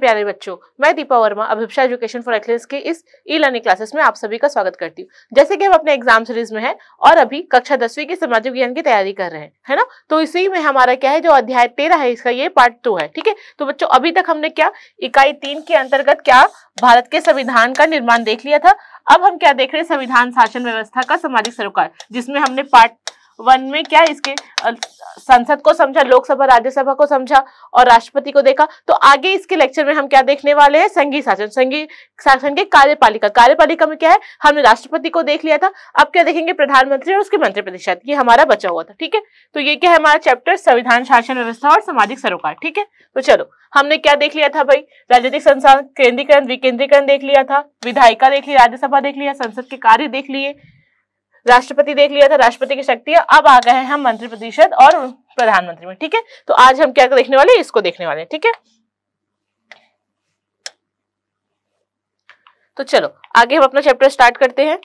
प्यारे बच्चों मैं दीपा वर्मा अभिपा एजुकेशन फॉर एक्सलेंस के इस ई लर्निंग क्लासेस में आप सभी का स्वागत करती हूँ जैसे कि हम अपने एग्जाम सीरीज में हैं और अभी कक्षा दसवीं के सामाजिक विज्ञान की तैयारी कर रहे हैं है ना तो इसी में हमारा क्या है जो अध्याय तेरह है इसका ये पार्ट टू है ठीक है तो बच्चों अभी तक हमने क्या इकाई तीन के अंतर्गत क्या भारत के संविधान का निर्माण देख लिया था अब हम क्या देख रहे हैं संविधान शासन व्यवस्था का सामाजिक सरोकार जिसमें हमने पार्ट वन में क्या इसके संसद को समझा लोकसभा राज्यसभा को समझा और राष्ट्रपति को देखा तो आगे इसके लेक्चर में हम क्या देखने वाले हैं संघीय शासन संघीय शासन के कार्यपालिका कार्यपालिका में क्या है हमने राष्ट्रपति को देख लिया था अब क्या देखेंगे प्रधानमंत्री और उसके मंत्री ये हमारा बचा हुआ था ठीक है तो ये क्या है हमारा चैप्टर संविधान शासन व्यवस्था और सामाजिक सरोकार ठीक है तो चलो हमने क्या देख लिया था भाई राजनीतिक संसाधन केंद्रीकरण विकेंद्रीकरण देख लिया था विधायिका देख लिया राज्यसभा देख लिया संसद के कार्य देख लिए राष्ट्रपति देख लिया था राष्ट्रपति की शक्ति है अब आ गए हैं हम मंत्री परिषद और प्रधानमंत्री में ठीक है तो आज हम क्या देखने वाले इसको देखने वाले ठीक है तो चलो आगे हम अपना चैप्टर स्टार्ट करते हैं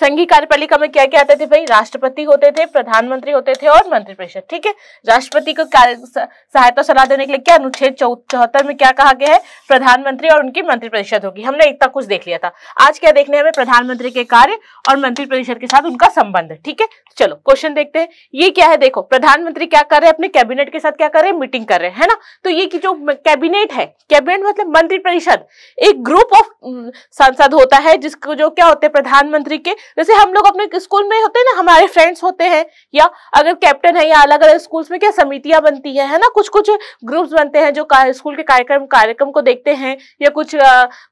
संघीय कार्यपालिका में क्या क्या आते थे भाई राष्ट्रपति होते थे प्रधानमंत्री होते थे और मंत्रिपरिषद ठीक है राष्ट्रपति को सहायता सलाह देने के लिए क्या अनुच्छेद चौहत्तर में क्या कहा गया है प्रधानमंत्री और उनकी मंत्रिपरिषद होगी हमने इतना कुछ देख लिया था आज क्या देखने हमें प्रधानमंत्री के कार्य और मंत्रिपरिषद के साथ उनका संबंध ठीक है तो चलो क्वेश्चन देखते हैं ये क्या है देखो प्रधानमंत्री क्या कर रहे हैं अपने कैबिनेट के साथ क्या कर रहे हैं मीटिंग कर रहे हैं ना तो ये की जो कैबिनेट है कैबिनेट मतलब मंत्रिपरिषद एक ग्रुप ऑफ सांसद होता है जिसको जो क्या होते हैं प्रधानमंत्री के जैसे हम लोग अपने स्कूल में होते हैं ना हमारे फ्रेंड्स होते हैं या अगर कैप्टन है या अलग अलग स्कूल्स में क्या समितियां बनती है है ना कुछ कुछ ग्रुप्स बनते हैं जो स्कूल के कार्यक्रम कार्यक्रम को देखते हैं या कुछ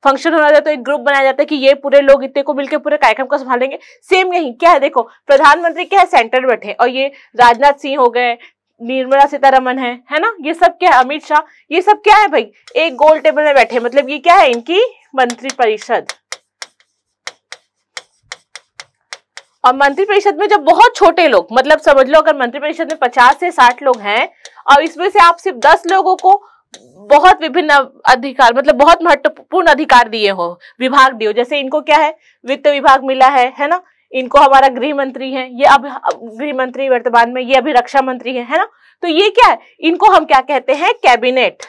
फंक्शन होना तो एक ग्रुप बनाया जाता है कि ये पूरे लोग इतने को मिलकर पूरे कार्यक्रम को संभालेंगे सेम यही क्या है देखो प्रधानमंत्री क्या है सेंटर बैठे और ये राजनाथ सिंह हो गए निर्मला सीतारमन है है ना ये सब क्या है अमित शाह ये सब क्या है भाई एक गोल टेबल में बैठे मतलब ये क्या है इनकी मंत्री परिषद और मंत्रिपरिषद में जब बहुत छोटे लोग मतलब समझ लो अगर मंत्रिपरिषद में पचास से साठ लोग हैं और इसमें से आप सिर्फ दस लोगों को बहुत विभिन्न अधिकार मतलब बहुत महत्वपूर्ण अधिकार दिए हो विभाग दिए हो जैसे इनको क्या है वित्त विभाग मिला है है ना इनको हमारा गृह मंत्री है ये अब गृह मंत्री वर्तमान में ये अभी रक्षा मंत्री है है ना तो ये क्या है इनको हम क्या कहते हैं कैबिनेट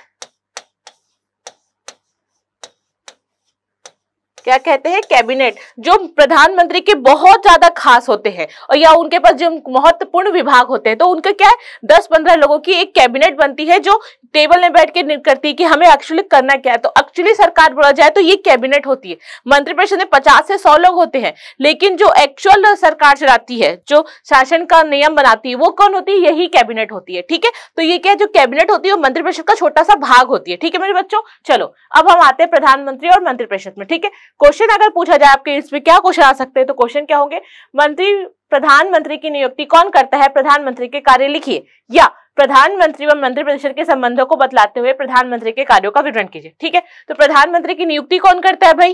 क्या कहते हैं कैबिनेट जो प्रधानमंत्री के बहुत ज्यादा खास होते हैं और या उनके पास जो बहुत महत्वपूर्ण विभाग होते हैं तो उनका क्या है दस पंद्रह लोगों की एक कैबिनेट बनती है जो टेबल में बैठ के करती है कि हमें एक्चुअली करना क्या है तो एक्चुअली सरकार बोला जाए तो ये कैबिनेट होती है मंत्रिपरिषद में पचास से सौ लोग होते हैं लेकिन जो एक्चुअल सरकार चलाती है जो शासन का नियम बनाती है वो कौन होती है यही कैबिनेट होती है ठीक है तो ये क्या जो कैबिनेट होती है वो मंत्रिपरिषद का छोटा सा भाग होती है ठीक है मेरे बच्चों चलो अब हम आते हैं प्रधानमंत्री और मंत्रिपरिषद में ठीक है क्वेश्चन अगर पूछा जाए आपके इसमें क्या क्वेश्चन आ सकते हैं तो क्वेश्चन क्या होंगे मंत्री प्रधानमंत्री की नियुक्ति कौन करता है प्रधानमंत्री के कार्य लिखिए या प्रधानमंत्री व मंत्रिपरिषद के संबंधों को बतलाते हुए प्रधानमंत्री के कार्यों का विवरण कीजिए ठीक है तो प्रधानमंत्री की नियुक्ति कौन करता है भाई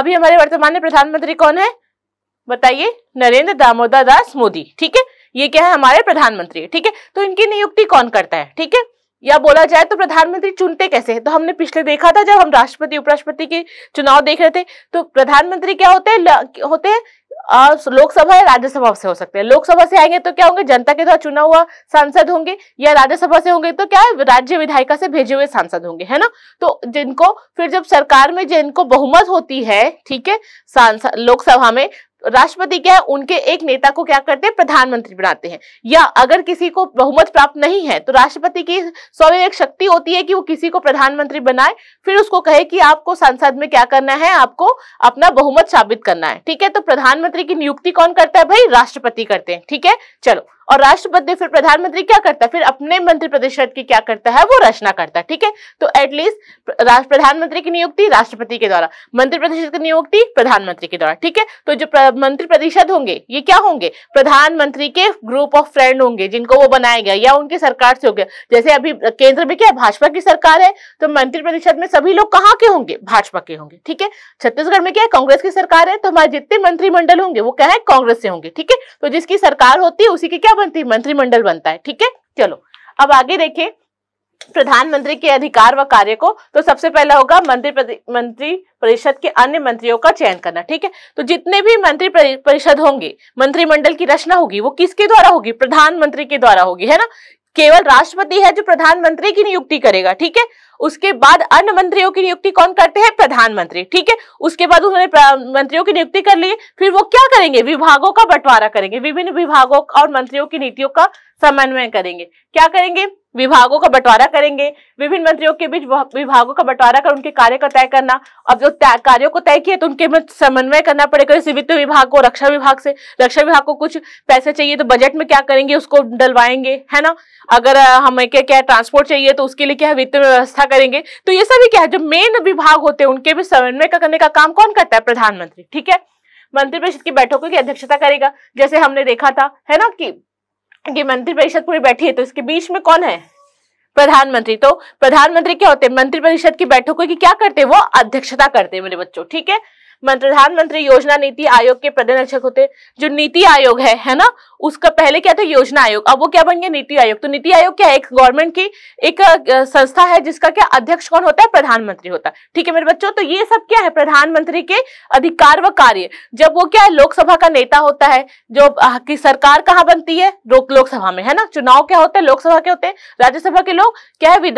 अभी हमारे वर्तमान में प्रधानमंत्री कौन है बताइए नरेंद्र दामोदर दास मोदी ठीक है ये क्या है हमारे प्रधानमंत्री ठीक है तो इनकी नियुक्ति कौन करता है ठीक है या बोला जाए तो प्रधानमंत्री चुनते कैसे हैं तो हमने पिछले देखा था जब हम राष्ट्रपति उपराष्ट्रपति के चुनाव देख रहे थे तो प्रधानमंत्री क्या होते हैं होते हैं लोकसभा या राज्यसभा से हो सकते हैं लोकसभा से आएंगे तो क्या होंगे जनता के द्वारा चुना हुआ सांसद होंगे या राज्यसभा से होंगे तो क्या राज्य विधायिका से भेजे हुए सांसद होंगे है ना तो जिनको फिर जब सरकार में जिनको बहुमत होती है ठीक है लोकसभा में राष्ट्रपति क्या है उनके एक नेता को क्या करते हैं प्रधानमंत्री बनाते हैं या अगर किसी को बहुमत प्राप्त नहीं है तो राष्ट्रपति की स्वयं एक शक्ति होती है कि वो किसी को प्रधानमंत्री बनाए फिर उसको कहे कि आपको संसद में क्या करना है आपको अपना बहुमत साबित करना है ठीक है तो प्रधानमंत्री की नियुक्ति कौन करता है भाई राष्ट्रपति करते हैं ठीक है चलो और राष्ट्रपति फिर प्रधानमंत्री क्या करता है फिर अपने मंत्री परिषद की क्या करता है वो रचना करता है ठीक है तो एटलीस्ट प्रधानमंत्री की नियुक्ति राष्ट्रपति के द्वारा मंत्री परिषद की नियुक्ति प्रधानमंत्री के द्वारा ठीक है तो जो मंत्री परिषद होंगे ये क्या होंगे प्रधानमंत्री के ग्रुप ऑफ फ्रेंड होंगे जिनको वो बनाया गया या उनकी सरकार से हो गया जैसे अभी केंद्र में क्या भाजपा की सरकार है तो मंत्री परिषद में सभी लोग कहाँ के होंगे भाजपा के होंगे ठीक है छत्तीसगढ़ में क्या है कांग्रेस की सरकार है तो हमारे जितने मंत्रिमंडल होंगे वो क्या है कांग्रेस से होंगे ठीक है तो जिसकी सरकार होती है उसी के क्या बनती है मंत्रिमंडल बनता है ठीक है चलो अब आगे देखें प्रधानमंत्री के अधिकार व कार्य को तो सबसे पहला होगा मंत्री मंत्री परिषद के अन्य मंत्रियों का चयन करना ठीक है तो जितने भी मंत्री परिषद होंगे मंत्रिमंडल की रचना होगी वो किसके द्वारा होगी प्रधानमंत्री के द्वारा होगी है ना केवल राष्ट्रपति है जो प्रधानमंत्री की नियुक्ति करेगा ठीक है उसके बाद अन्य मंत्रियों की नियुक्ति कौन करते हैं प्रधानमंत्री ठीक है उसके बाद उन्होंने मंत्रियों की नियुक्ति कर ली फिर वो क्या करेंगे विभागों का बंटवारा करेंगे विभिन्न विभागों और मंत्रियों की नीतियों का समन्वय करेंगे क्या करेंगे विभागों का बंटवारा करेंगे विभिन्न मंत्रियों के बीच विभागों का बंटवारा कर उनके कार्य का तय करना अब जो कार्यों को तय किए तो उनके में समन्वय करना पड़ेगा जैसे वित्त विभाग को रक्षा विभाग से रक्षा विभाग को कुछ पैसे चाहिए तो बजट में क्या करेंगे उसको डलवाएंगे है ना अगर हमें क्या क्या ट्रांसपोर्ट चाहिए तो उसके लिए क्या वित्त व्यवस्था करेंगे तो ये सभी क्या है जो मेन विभाग होते हैं उनके भी समन्वय का करने का काम कौन करता है प्रधानमंत्री ठीक है मंत्रिपरिषद की बैठकों की अध्यक्षता करेगा जैसे हमने देखा था है ना कि कि मंत्रिपरिषद पूरी बैठी है तो इसके बीच में कौन है प्रधानमंत्री तो प्रधानमंत्री क्या होते हैं मंत्रिपरिषद की बैठकों की क्या करते हैं वो अध्यक्षता करते हैं मेरे बच्चों ठीक है प्रधानमंत्री योजना नीति आयोग के प्रधान अध्यक्ष होते जो नीति आयोग है है ना उसका पहले क्या था योजना आयोग अब वो क्या बन गया नीति आयोग तो नीति आयोग क्या है एक गवर्नमेंट की एक संस्था है जिसका क्या अध्यक्ष कौन होता है प्रधानमंत्री होता है ठीक है मेरे बच्चों तो ये सब क्या है प्रधानमंत्री के अधिकार व कार्य जब वो क्या है लोकसभा का नेता होता है जो की सरकार कहाँ बनती है लोकसभा में है ना चुनाव क्या होता है लोकसभा के होते हैं राज्यसभा के लोग क्या है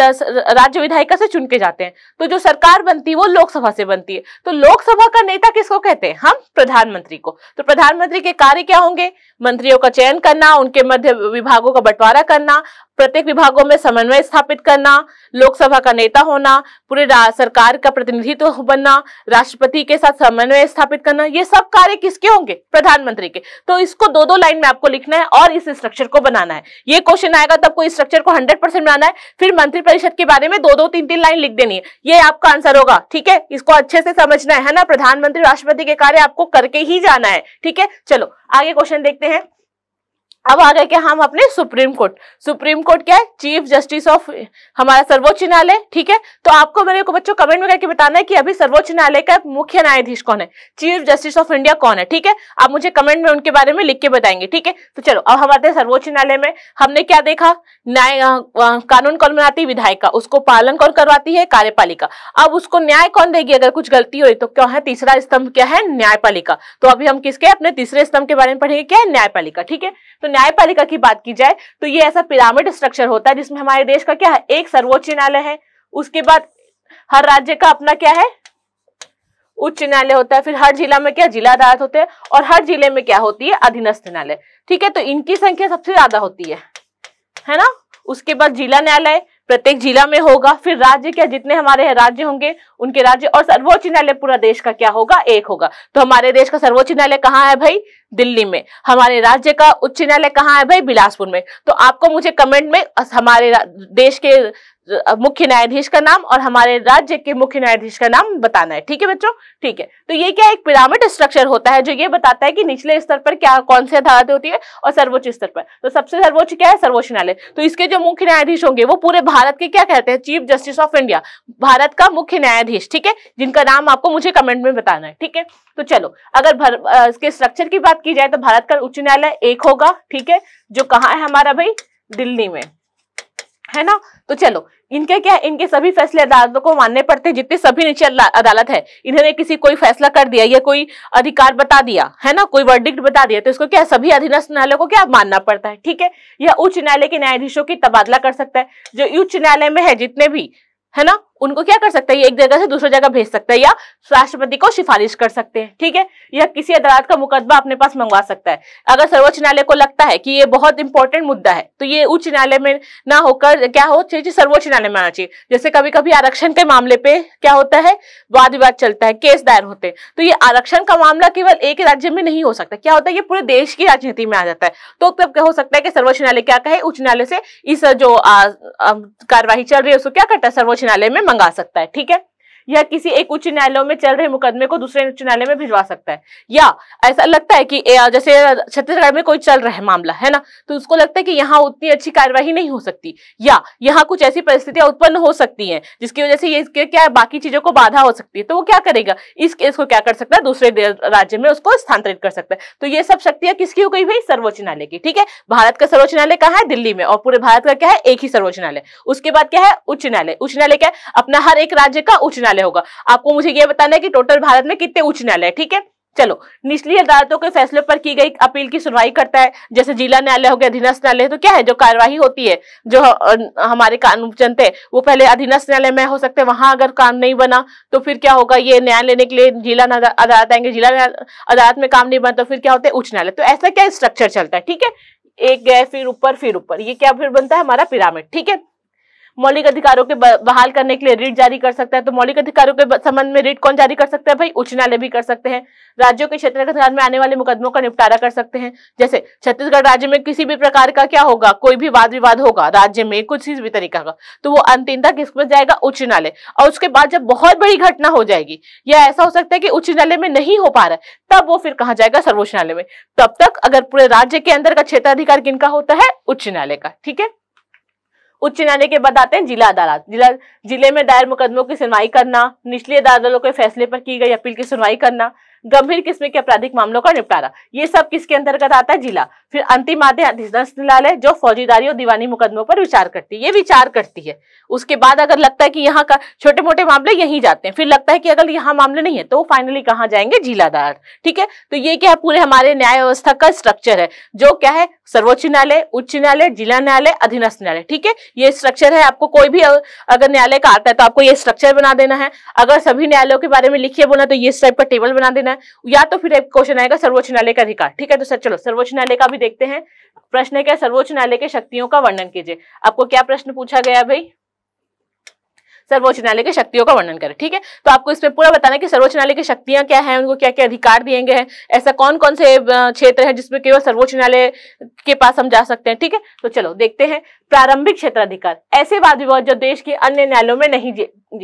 राज्य विधायिका से चुन के जाते हैं तो जो सरकार बनती है वो लोकसभा से बनती है तो लोकसभा का नेता किसको कहते हैं हम प्रधानमंत्री को तो प्रधानमंत्री के कार्य क्या होंगे मंत्रियों का का चयन करना उनके मध्य विभागों का बंटवारा करना प्रत्येक विभागों में समन्वय स्थापित करना लोकसभा का नेता होना पूरे सरकार का प्रतिनिधित्व तो बनना राष्ट्रपति के साथ समन्वय स्थापित करना ये सब कार्य किसके होंगे प्रधानमंत्री के तो इसको दो दो लाइन में आपको लिखना है और इस स्ट्रक्चर को बनाना है ये क्वेश्चन आएगा तो आपको इस स्ट्रक्चर को हंड्रेड परसेंट बनाना है फिर मंत्रिपरिषद के बारे में दो दो तीन तीन लाइन लिख देनी है ये आपका आंसर होगा ठीक है इसको अच्छे से समझना है ना प्रधानमंत्री राष्ट्रपति के कार्य आपको करके ही जाना है ठीक है चलो आगे क्वेश्चन देखते हैं अब आ गए कि हम अपने सुप्रीम कोर्ट सुप्रीम कोर्ट क्या है चीफ जस्टिस ऑफ हमारा सर्वोच्च न्यायालय ठीक है तो आपको मेरे को बच्चों कमेंट में करके बताना है कि अभी सर्वोच्च न्यायालय का मुख्य न्यायाधीश कौन है चीफ जस्टिस ऑफ इंडिया कौन है ठीक है आप मुझे कमेंट में उनके बारे में लिख के बताएंगे ठीक है तो चलो अब हम आते हैं सर्वोच्च न्यायालय में हमने क्या देखा न्याय कानून कौन बनाती है विधायिका उसको पालन कौन करवाती है कार्यपालिका अब उसको न्याय कौन देगी अगर कुछ गलती हुई तो क्यों है तीसरा स्तंभ क्या है न्यायपालिका तो अभी हम किसके अपने तीसरे स्तंभ के बारे में पढ़ेंगे क्या है न्यायपालिका ठीक है तो न्यायपालिका की बात की जाए तो ये ऐसा पिरामिड स्ट्रक्चर होता है जिसमें हमारे देश का क्या है एक सर्वोच्च न्यायालय है उसके बाद हर राज्य का अपना क्या है उच्च न्यायालय होता है फिर हर जिला में क्या जिला अदालत होते हैं और हर जिले में क्या होती है अधीनस्थ न्यायालय ठीक है तो इनकी संख्या सबसे ज्यादा होती है है ना उसके बाद जिला न्यायालय प्रत्येक जिला में होगा फिर राज्य क्या जितने हमारे राज्य होंगे उनके राज्य और सर्वोच्च न्यायालय पूरा देश का क्या होगा एक होगा तो हमारे देश का सर्वोच्च न्यायालय कहाँ है भाई दिल्ली में हमारे राज्य का उच्च न्यायालय कहाँ है भाई बिलासपुर में तो आपको मुझे कमेंट में हमारे देश के मुख्य न्यायाधीश का नाम और हमारे राज्य के मुख्य न्यायाधीश का नाम बताना है ठीक है बच्चों ठीक है तो ये क्या एक पिरामिड स्ट्रक्चर होता है जो ये बताता है कि निचले स्तर पर क्या कौन सी अदालतें होती है और सर्वोच्च स्तर पर तो सबसे सर्वोच्च क्या है सर्वोच्च न्यायालय तो इसके जो मुख्य न्यायाधीश होंगे वो पूरे भारत के क्या कहते हैं chief justice of India Bharat का मुख्य न्यायाधीश ठीक है जिनका नाम आपको मुझे कमेंट में बताना है ठीक है तो चलो अगर इसके स्ट्रक्चर की बात की जाए तो भारत का उच्च न्यायालय एक होगा ठीक है जो कहाँ है हमारा भाई दिल्ली में है ना तो चलो इनके क्या इनके सभी फैसले अदालतों को मानने पड़ते हैं जितने सभी नीचे अदालत है इन्होंने किसी कोई फैसला कर दिया या कोई अधिकार बता दिया है ना कोई वर्डिक्ट बता दिया तो इसको क्या सभी अधीनस्थ न्यायालय को क्या मानना पड़ता है ठीक है यह उच्च न्यायालय के न्यायाधीशों की तबादला कर सकता है जो उच्च न्यायालय में है जितने भी है ना उनको क्या कर सकता है एक जगह से दूसरी जगह भेज सकता है या राष्ट्रपति को सिफारिश कर सकते हैं ठीक है या किसी अदालत का मुकदमा अपने पास मंगवा सकता है अगर सर्वोच्च न्यायालय को लगता है कि ये बहुत इंपॉर्टेंट मुद्दा है तो ये उच्च न्यायालय में ना होकर क्या हो चाहिए सर्वोच्च न्यायालय में आना चाहिए जैसे कभी कभी आरक्षण के मामले पे क्या होता है वाद विवाद चलता है केस दायर होते हैं तो ये आरक्षण का मामला केवल एक राज्य में नहीं हो सकता क्या होता है ये पूरे देश की राजनीति में आ जाता है तो तब क्या हो सकता है कि सर्वोच्च न्यायालय क्या कहे उच्च न्यायालय से इस जो कार्यवाही चल रही है उसको क्या करता है सर्वोच्च न्यायालय में मंगा सकता है ठीक है या किसी एक उच्च न्यायालय में चल रहे मुकदमे को दूसरे उच्च न्यायालय में भिजवा सकता है या ऐसा लगता है कि जैसे छत्तीसगढ़ में कोई चल रहा है मामला है ना तो उसको लगता है कि यहाँ उतनी अच्छी कार्यवाही नहीं हो सकती या यहाँ कुछ ऐसी परिस्थितियां उत्पन्न हो सकती है जिसकी वजह से ये इसके क्या बाकी चीजों को बाधा हो सकती है तो वो क्या करेगा इस केस को क्या कर सकता है दूसरे राज्य में उसको स्थानांतरित कर सकता है तो ये सब शक्तियां किसकी हो गई भाई सर्वोच्च न्यायालय की ठीक है भारत का सर्वोच्च न्यायालय कहाँ है दिल्ली में और पूरे भारत का क्या है एक ही सर्वोच्च न्यायालय उसके बाद क्या है उच्च न्यायालय उच्च न्यायालय क्या है अपना हर एक राज्य का उच्च न्यायालय न्यायालय होगा आपको मुझे यह बताना है कि टोटल भारत में कितने उच्च न्यायालय ठीक है चलो निचली अदालतों के फैसले पर की गई अपील की सुनवाई करता है जैसे जिला न्यायालय हो गया अधीनस्थ न्यायालय तो क्या है जो कार्यवाही होती है जो हमारे कानून जनते वो पहले अधीनस्थ न्यायालय में हो सकते हैं वहां अगर काम नहीं बना तो फिर क्या होगा ये न्याय लेने के लिए जिला अदालत आएंगे जिला अदालत में काम नहीं बना तो फिर क्या होता है उच्च न्यायालय तो ऐसा क्या स्ट्रक्चर चलता है ठीक है एक गए फिर ऊपर फिर ऊपर ये क्या फिर बनता है हमारा पिरामिड ठीक है मौलिक अधिकारों के बहाल करने के लिए रिट जारी कर सकता है तो मौलिक अधिकारों के संबंध में रिट कौन जारी कर सकता है भाई उच्च न्यायालय भी कर सकते हैं राज्यों के क्षेत्र अधिकार में आने वाले मुकदमों का निपटारा कर सकते हैं जैसे छत्तीसगढ़ राज्य में किसी भी प्रकार का क्या होगा कोई भी वाद विवाद होगा राज्य में कुछ भी तरीका का तो वो अंतिम तक इसमें जाएगा उच्च न्यायालय और उसके बाद जब बहुत बड़ी घटना हो जाएगी या ऐसा हो सकता है कि उच्च न्यायालय में नहीं हो पा रहा है तब वो फिर कहा जाएगा सर्वोच्च न्यायालय में तब तक अगर पूरे राज्य के अंदर का क्षेत्राधिकार किनका होता है उच्च न्यायालय का ठीक है उच्च न्यायालय के बाद आते हैं जिला अदालत जिला जिले में दायर मुकदमों की सुनवाई करना निचली अदालतों के फैसले पर की गई अपील की सुनवाई करना गंभीर किस्म के आपराधिक मामलों का निपटारा ये सब किसके अंतर्गत आता है जिला फिर अंतिम आदि दस न्यायालय जो फौजीदारी और दीवानी मुकदमों पर विचार करती है ये विचार करती है उसके बाद अगर लगता है कि यहाँ का छोटे मोटे मामले यहीं जाते हैं फिर लगता है कि अगर यहाँ मामले नहीं है तो वो फाइनली कहाँ जाएंगे जिलादार ठीक है तो ये क्या है पूरे हमारे न्याय व्यवस्था का स्ट्रक्चर है जो क्या है सर्वोच्च न्यायालय उच्च न्यायालय जिला न्यायालय अधीनस्थ न्यायालय ठीक है ये स्ट्रक्चर है आपको कोई भी अगर न्यायालय का आता है तो आपको ये स्ट्रक्चर बना देना है अगर सभी न्यायालयों के बारे में लिखिए बोला तो ये टाइप का टेबल बना देना है या तो फिर एक क्वेश्चन आएगा सर्वोच्च न्यायालय का अधिकार ठीक है तो सर चलो सर्वोच्च न्यायालय का भी देखते हैं प्रश्न क्या सर्वोच्च न्यायालय के शक्तियों का वर्णन कीजिए आपको क्या प्रश्न पूछा गया भाई सर्वोच्च न्यायालय की शक्तियों का वर्णन करें ठीक है तो आपको इसमें पूरा बताना है कि सर्वोच्च न्यायालय की शक्तियां क्या है उनको क्या क्या अधिकार दिए गए हैं ऐसा कौन कौन से क्षेत्र है जिसमें केवल सर्वोच्च न्यायालय के पास हम जा सकते हैं ठीक है तो चलो देखते हैं प्रारंभिक क्षेत्राधिकार ऐसे वाद विवाद जो देश के अन्य न्यायालयों में नहीं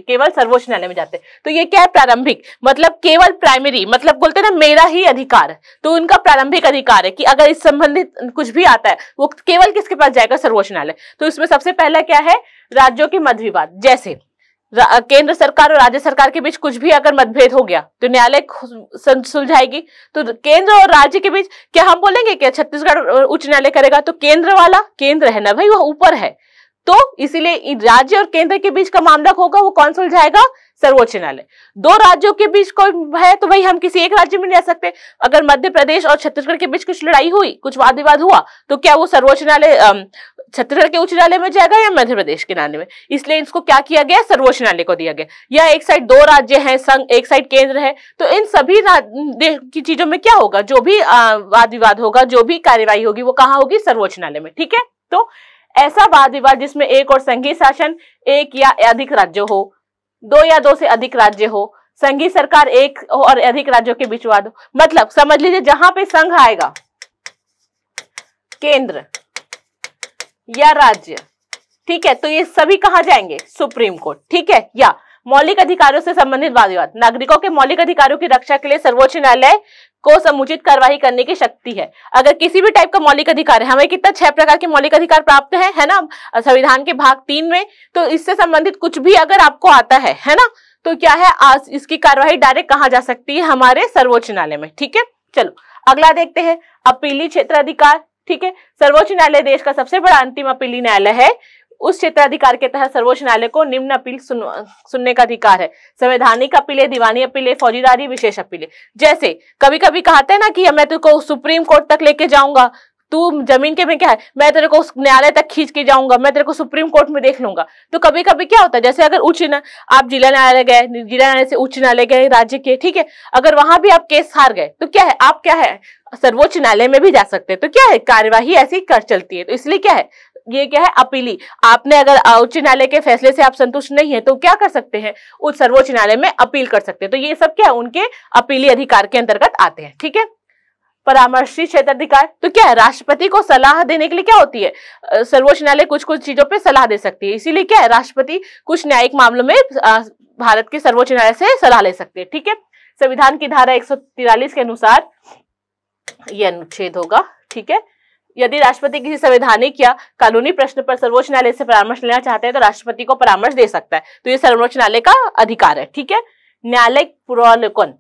केवल सर्वोच्च न्यायालय में जाते तो ये क्या है प्रारंभिक मतलब केवल प्राइमरी मतलब बोलते ना मेरा ही अधिकार तो उनका प्रारंभिक अधिकार है कि अगर इस संबंधित कुछ भी आता है वो केवल किसके पास जाएगा सर्वोच्च न्यायालय तो इसमें सबसे पहला क्या है राज्यों के मध्य विवाद जैसे केंद्र सरकार और राज्य सरकार के बीच कुछ भी अगर मतभेद हो गया तो न्यायालय सुलझाएगी तो केंद्र और राज्य के बीच क्या हम बोलेंगे क्या छत्तीसगढ़ उच्च न्यायालय करेगा तो केंद्र वाला केंद्र है ना भाई वो ऊपर है तो इसीलिए राज्य और केंद्र के बीच का मामला होगा वो कौन सुलझाएगा सर्वोच्च न्यायालय दो राज्यों के बीच कोई है तो भाई हम किसी एक राज्य में नहीं आ सकते अगर मध्य प्रदेश और छत्तीसगढ़ के बीच कुछ लड़ाई हुई कुछ वाद विवाद हुआ तो क्या वो सर्वोच्च न्यायालय छत्तीसगढ़ के उच्च न्यायालय में जाएगा या मध्य प्रदेश के न्यायालय में इसलिए इसको क्या किया गया सर्वोच्च न्यायालय को दिया गया या एक साइड दो राज्य हैं संघ एक साइड केंद्र है तो इन सभी की चीजों में क्या होगा जो भी वाद विवाद होगा जो भी कार्यवाही होगी वो कहा होगी सर्वोच्च न्यायालय में ठीक है तो ऐसा वाद विवाद जिसमें एक और संघीय शासन एक या अधिक राज्य हो दो या दो से अधिक राज्य हो संघीय सरकार एक और अधिक राज्यों के बीच वाद हो मतलब समझ लीजिए जहां पे संघ आएगा केंद्र या राज्य ठीक है तो ये सभी कहा जाएंगे सुप्रीम कोर्ट ठीक है या मौलिक अधिकारों से संबंधित विवाद नागरिकों के मौलिक अधिकारों की रक्षा के लिए सर्वोच्च न्यायालय को समुचित कार्यवाही करने की शक्ति है अगर किसी भी टाइप का मौलिक अधिकार है हमें कितना छह प्रकार के मौलिक अधिकार प्राप्त है है ना संविधान के भाग तीन में तो इससे संबंधित कुछ भी अगर आपको आता है है ना तो क्या है आज इसकी कार्यवाही डायरेक्ट कहा जा सकती है हमारे सर्वोच्च न्यायालय में ठीक है चलो अगला देखते हैं अपीली क्षेत्र अधिकार ठीक है सर्वोच्च न्यायालय देश का सबसे बड़ा अंतिम अपीली न्यायालय है उस क्षेत्राधिकार के तहत सर्वोच्च न्यायालय को निम्न अपील सुन, सुनने का अधिकार है संवैधानिक है दीवानी है फौजीदारी विशेष है जैसे कभी कभी कहते हैं ना कि मैं तुमको सुप्रीम कोर्ट तक लेके जाऊंगा तू जमीन के में क्या है मैं तेरे को न्यायालय तक खींच के जाऊंगा मैं तेरे को सुप्रीम कोर्ट में देख लूंगा तो कभी कभी क्या होता है जैसे अगर उच्च आप जिला न्यायालय गए जिला न्यायालय से उच्च न्यायालय गए राज्य के ठीक है अगर वहां भी आप केस हार गए तो क्या है आप क्या है सर्वोच्च न्यायालय में भी जा सकते हैं तो क्या है कार्यवाही ऐसी कर चलती है तो इसलिए क्या है ये क्या है अपीली आपने अगर उच्च न्यायालय के फैसले से आप संतुष्ट नहीं है तो क्या कर सकते हैं उस सर्वोच्च न्यायालय में अपील कर सकते हैं तो ये सब क्या है उनके अपीली अधिकार के अंतर्गत आते हैं ठीक है परामर्शी क्षेत्राधिकार तो क्या है राष्ट्रपति को सलाह देने के लिए क्या होती है सर्वोच्च न्यायालय कुछ कुछ चीजों पे सलाह दे सकती है इसीलिए क्या है राष्ट्रपति कुछ न्यायिक मामलों में भारत के सर्वोच्च न्यायालय से सलाह ले सकते हैं ठीक है संविधान की धारा एक के अनुसार यह अनुच्छेद होगा ठीक है यदि राष्ट्रपति किसी संवैधानिक या कानूनी प्रश्न पर सर्वोच्च न्यायालय से परामर्श लेना चाहते हैं तो राष्ट्रपति को परामर्श दे सकता है तो ये सर्वोच्च न्यायालय का अधिकार है ठीक है न्यायालय पुरालोकन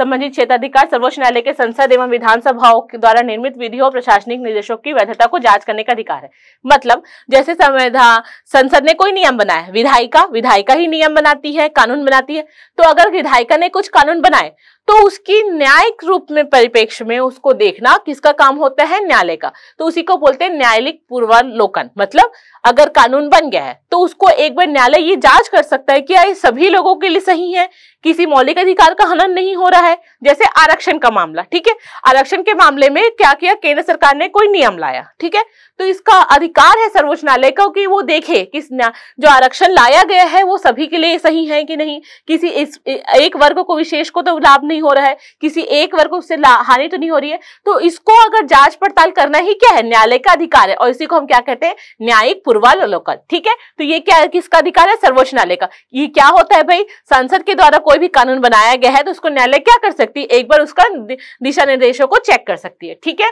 संबंधित क्षेत्राधिकार सर्वोच्च न्यायालय के संसद एवं विधानसभाओं द्वारा निर्मित विधियों और प्रशासनिक निर्देशों की वैधता को जांच करने का अधिकार है मतलब जैसे संविधान संसद ने कोई नियम बनाया विधायिका विधायिका ही नियम बनाती है कानून बनाती है तो अगर विधायिका ने कुछ कानून बनाए तो उसकी न्यायिक रूप में परिप्रेक्ष्य में उसको देखना किसका काम होता है न्यायालय का तो उसी को बोलते हैं न्यायालयिक पूर्वालोकन मतलब अगर कानून बन गया है तो उसको एक बार न्यायालय ये जांच कर सकता है कि हाँ, ये सभी लोगों के लिए सही है किसी मौलिक अधिकार का हनन नहीं हो रहा है जैसे आरक्षण का मामला ठीक है आरक्षण के मामले में क्या किया केंद्र सरकार ने कोई नियम लाया ठीक है तो इसका अधिकार है सर्वोच्च न्यायालय का कि वो देखे कि जो आरक्षण लाया गया है वो सभी के लिए सही है कि नहीं किसी इस एक वर्ग को विशेष को तो लाभ नहीं हो रहा है किसी एक वर्ग को उससे हानि तो नहीं हो रही है तो इसको अगर जांच पड़ताल करना ही क्या है न्यायालय का अधिकार है और इसी को हम क्या कहते हैं न्यायिक पूर्वावलोकन ठीक है तो ये क्या किसका अधिकार है सर्वोच्च न्यायालय का ये क्या होता है भाई संसद के द्वारा कोई भी कानून बनाया गया है तो उसको न्यायालय क्या कर सकती है एक बार उसका दिशा निर्देशों को चेक कर सकती है ठीक है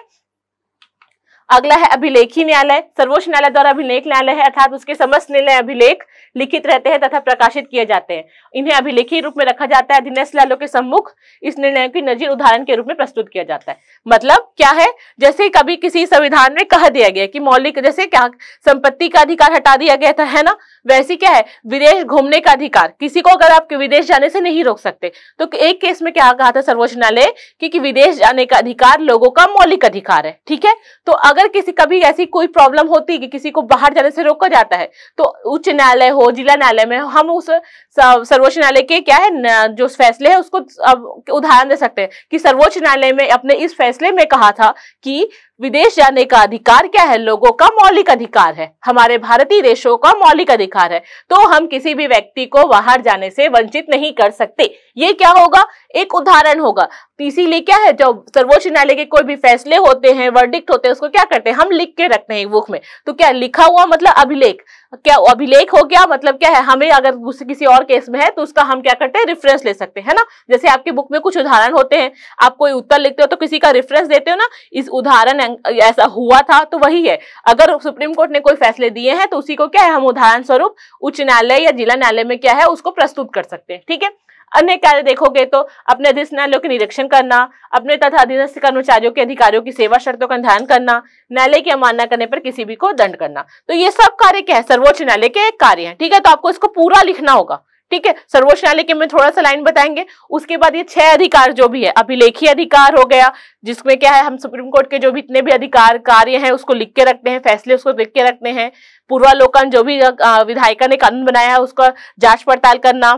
अगला है अभिलेखी न्यायालय सर्वोच्च न्यायालय द्वारा अभिलेख न्यायालय है अर्थात उसके समस्त निर्णय अभिलेख लिखित रहते हैं तथा प्रकाशित किए जाते हैं इन्हें अभिलेखी रूप में रखा जाता है अधीनस्थ न्यायालयों के सम्मुख इस निर्णय की नजीर उदाहरण के रूप में प्रस्तुत किया जाता है मतलब क्या है जैसे कभी किसी संविधान में कह दिया गया कि मौलिक जैसे क्या संपत्ति का अधिकार हटा दिया गया था है ना वैसे क्या है विदेश घूमने का अधिकार किसी को अगर आप विदेश जाने से नहीं रोक सकते तो एक केस में क्या कहा था सर्वोच्च न्यायालय कि, कि विदेश जाने का अधिकार लोगों का मौलिक अधिकार है ठीक है तो अगर किसी कभी ऐसी कोई प्रॉब्लम होती कि किसी को बाहर जाने से रोका जाता है तो उच्च न्यायालय हो जिला न्यायालय में हम उस सर्वोच्च न्यायालय के क्या है जो फैसले है उसको उदाहरण दे सकते हैं कि सर्वोच्च न्यायालय में अपने इस फैसले में कहा था कि विदेश जाने का अधिकार क्या है लोगों का मौलिक अधिकार है हमारे भारतीय देशों का मौलिक अधिकार है तो हम किसी भी व्यक्ति को बाहर जाने से वंचित नहीं कर सकते ये क्या होगा एक उदाहरण होगा तो इसीलिए क्या है जब सर्वोच्च न्यायालय के कोई भी फैसले होते हैं वर्डिक्ट होते हैं उसको क्या करते हैं हम लिख के रखते हैं बुक में तो क्या लिखा हुआ मतलब अभिलेख क्या अभिलेख हो गया मतलब क्या है हमें अगर किसी और केस में है तो उसका हम क्या करते हैं रेफरेंस ले सकते हैं ना जैसे आपके बुक में कुछ उदाहरण होते हैं आप कोई उत्तर लिखते हो तो किसी का रेफरेंस देते हो ना इस उदाहरण ऐसा हुआ था तो वही है अगर सुप्रीम कोर्ट ने कोई फैसले दिए हैं तो उसी को क्या है हम उदाहरण स्वरूप उच्च न्यायालय या जिला न्यायालय में क्या है उसको प्रस्तुत कर सकते हैं ठीक है अन्य कार्य देखोगे तो अपने अधिस्नालयों के निरीक्षण करना अपने तथा अधीनस्थ कर्मचारियों के अधिकारियों की सेवा शर्तों का ध्यान करना न्यायालय की अवमानना करने पर किसी भी को दंड करना तो ये सब कार्य क्या है सर्वोच्च न्यायालय के कार्य है ठीक है तो आपको इसको पूरा लिखना होगा ठीक है सर्वोच्च न्यायालय के में थोड़ा सा लाइन बताएंगे उसके बाद ये छह अधिकार जो भी है अभिलेखीय अधिकार हो गया जिसमें क्या है हम सुप्रीम कोर्ट के जो भी इतने भी अधिकार कार्य हैं उसको लिख के रखते हैं फैसले उसको लिख के रखते हैं पूर्वालोकन जो भी विधायिका ने कानून बनाया है उसका जांच पड़ताल करना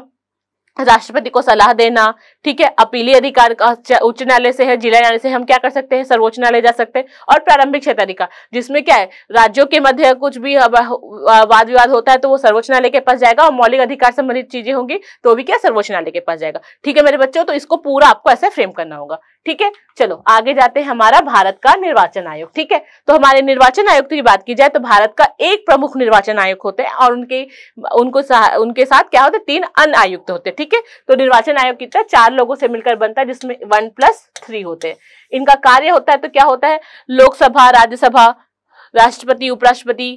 राष्ट्रपति को सलाह देना ठीक है अपीली अधिकार का उच्च न्यायालय से है जिला न्यायालय से हम क्या कर सकते हैं सर्वोच्च न्यायालय जा सकते हैं और प्रारंभिक क्षेत्र अधिकार जिसमें क्या है राज्यों के मध्य कुछ भी वाद विवाद होता है तो वो सर्वोच्च न्यायालय के पास जाएगा और मौलिक अधिकार संबंधित चीजें होंगी तो भी क्या सर्वोच्च न्यायालय के पास जाएगा ठीक है मेरे बच्चों तो इसको पूरा आपको ऐसे फ्रेम करना होगा ठीक है चलो आगे जाते हैं हमारा भारत का निर्वाचन आयोग ठीक है तो हमारे निर्वाचन आयोग की बात की जाए तो भारत का एक प्रमुख निर्वाचन आयोग होते हैं और उनके उनको उनके साथ क्या होते तीन अन्य आयुक्त होते हैं ठीक है तो निर्वाचन आयोग कितना चार लोगों से मिलकर बनता है जिसमें वन प्लस थ्री होते हैं इनका कार्य होता है तो क्या होता है लोकसभा राज्यसभा राष्ट्रपति उपराष्ट्रपति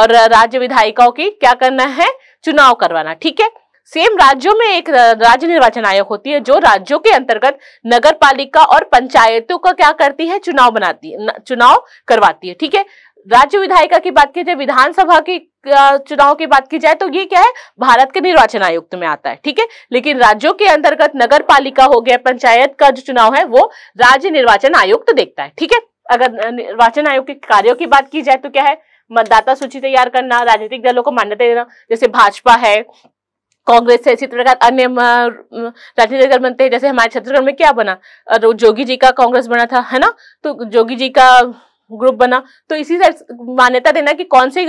और राज्य विधायिकाओं की क्या करना है चुनाव करवाना ठीक है सेम राज्यों में एक राज्य निर्वाचन आयोग होती है जो राज्यों के अंतर्गत नगर पालिका और पंचायतों का क्या करती है चुनाव बनाती है चुनाव करवाती है ठीक है राज्य विधायिका की बात की जाए विधानसभा की चुनाव की बात की जाए तो ये क्या है भारत के निर्वाचन आयुक्त में आता है ठीक है लेकिन राज्यों के अंतर्गत नगर पालिका हो गया पंचायत का जो चुनाव है वो राज्य निर्वाचन आयुक्त देखता है ठीक है अगर निर्वाचन आयोग के कार्यों की बात की जाए तो क्या है मतदाता सूची तैयार करना राजनीतिक दलों को मान्यता देना जैसे भाजपा है कांग्रेस से इसी प्रकार अन्य राजनीतिक दल बनते हैं जैसे हमारे छत्तीसगढ़ में क्या बना जोगी जी का कांग्रेस बना था है ना तो जोगी जी का ग्रुप बना तो इसी से मान्यता देना कि कौन से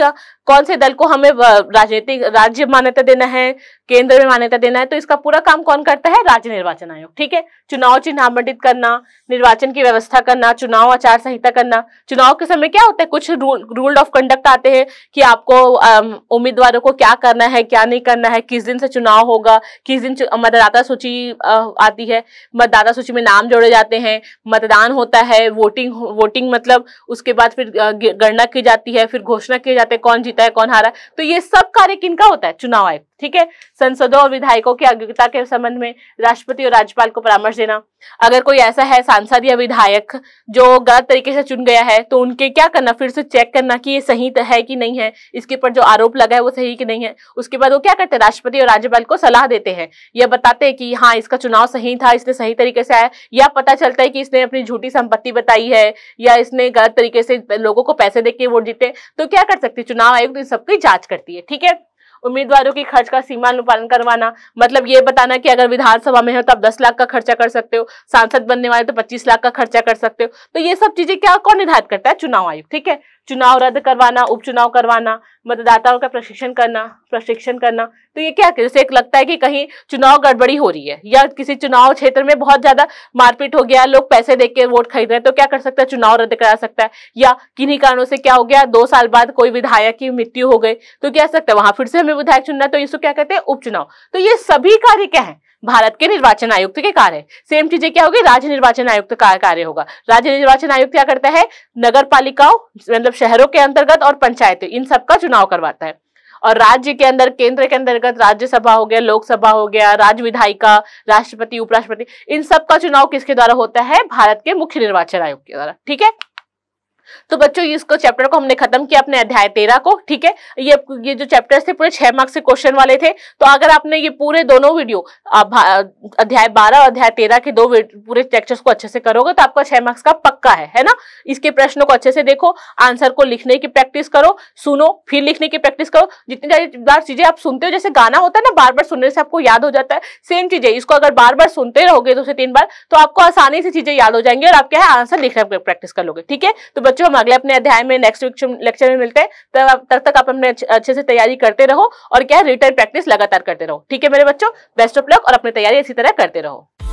कौन से दल को हमें राजनीतिक राज्य मान्यता देना है केंद्र में मान्यता देना है तो इसका पूरा काम कौन करता है राज्य निर्वाचन आयोग ठीक है चुनाव चिन्ह आवंटित करना निर्वाचन की व्यवस्था करना चुनाव आचार संहिता करना चुनाव के समय क्या होता है कुछ रूल रूल ऑफ कंडक्ट आते हैं कि आपको उम्मीदवारों को क्या करना है क्या नहीं करना है किस दिन से चुनाव होगा किस दिन मतदाता सूची आती है मतदाता सूची में नाम जोड़े जाते हैं मतदान होता है वोटिंग वोटिंग मतलब उसके बाद फिर गणना की जाती है फिर घोषणा किए जाते हैं कौन जीता है कौन हारा है तो ये सब कार्य किनका होता है चुनाव आयुक्त ठीक है संसदों और विधायकों की अग्रता के संबंध में राष्ट्रपति और राज्यपाल को परामर्श देना अगर कोई ऐसा है सांसद या विधायक जो गलत तरीके से चुन गया है तो उनके क्या करना फिर से चेक करना कि ये सही है कि नहीं है इसके ऊपर जो आरोप लगा है वो सही कि नहीं है उसके बाद वो क्या करते हैं राष्ट्रपति और राज्यपाल को सलाह देते हैं यह बताते हैं कि हाँ इसका चुनाव सही था इसने सही तरीके से आया या पता चलता है कि इसने अपनी झूठी संपत्ति बताई है या इसने गलत तरीके से लोगों को पैसे दे के वोट जीते तो क्या कर सकती है चुनाव आयोग तो इन सबकी जाँच करती है ठीक है उम्मीदवारों की खर्च का सीमा अनुपालन करवाना मतलब ये बताना कि अगर विधानसभा में हो तो आप दस लाख का खर्चा कर सकते हो सांसद बनने वाले तो पच्चीस लाख का खर्चा कर सकते हो तो ये सब चीजें क्या कौन निर्धारित करता है चुनाव आयोग ठीक है चुनाव रद्द करवाना उपचुनाव करवाना मतदाताओं का प्रशिक्षण करना प्रशिक्षण करना तो ये क्या जैसे एक लगता है कि कहीं चुनाव गड़बड़ी हो रही है या किसी चुनाव क्षेत्र में बहुत ज्यादा मारपीट हो गया लोग पैसे दे के वोट खरीद रहे हैं तो क्या कर सकता है चुनाव रद्द करा सकता है या किन्हीं कारणों से क्या हो गया दो साल बाद कोई विधायक की मृत्यु हो गई तो क्या सकता है वहां फिर से हमें विधायक चुनना है तो इसको क्या कहते हैं उपचुनाव तो ये सभी कार्य क्या है भारत के निर्वाचन आयुक्त के कार्य सेम चीजें क्या होगी राज्य निर्वाचन आयुक्त का कार्य होगा राज्य निर्वाचन आयुक्त क्या करता है नगर पालिकाओं मतलब शहरों के अंतर्गत और पंचायतें इन सबका चुनाव करवाता है और राज्य के अंदर केंद्र के अंतर्गत राज्यसभा हो गया लोकसभा हो गया राज्य विधायिका राष्ट्रपति उपराष्ट्रपति इन सब का चुनाव किसके द्वारा होता है भारत के मुख्य निर्वाचन आयोग के द्वारा ठीक है तो बच्चों इसको चैप्टर को हमने खत्म किया अपने अध्याय तेरह को ठीक है ये ये जो चैप्टर थे पूरे छह मार्क्स के क्वेश्चन वाले थे तो अगर आपने ये पूरे दोनों वीडियो अध्याय बारह और अध्याय तेरह के दो पूरे लेक्चर्स को अच्छे से करोगे तो आपका छह मार्क्स का पक्का है है ना इसके प्रश्नों को अच्छे से देखो आंसर को लिखने की प्रैक्टिस करो सुनो फिर लिखने की प्रैक्टिस करो जितनी बार चीजें आप सुनते हो जैसे गाना होता है ना बार बार सुनने से आपको याद हो जाता है सेम चीजें इसको अगर बार बार सुनते रहोगे दो से तीन बार तो आपको आसानी से चीजें याद हो जाएंगी और आप क्या है आंसर लिखने प्रैक्टिस कर लोगे ठीक है तो बच्चों हम अगले अपने अध्याय में नेक्स्ट वीक लेक्चर में मिलते हैं तब तक तक आप अपने अच्छे से तैयारी करते रहो और क्या रिटर्न प्रैक्टिस लगातार करते रहो ठीक है मेरे बच्चों बेस्ट ऑफ लक और अपनी तैयारी इसी तरह करते रहो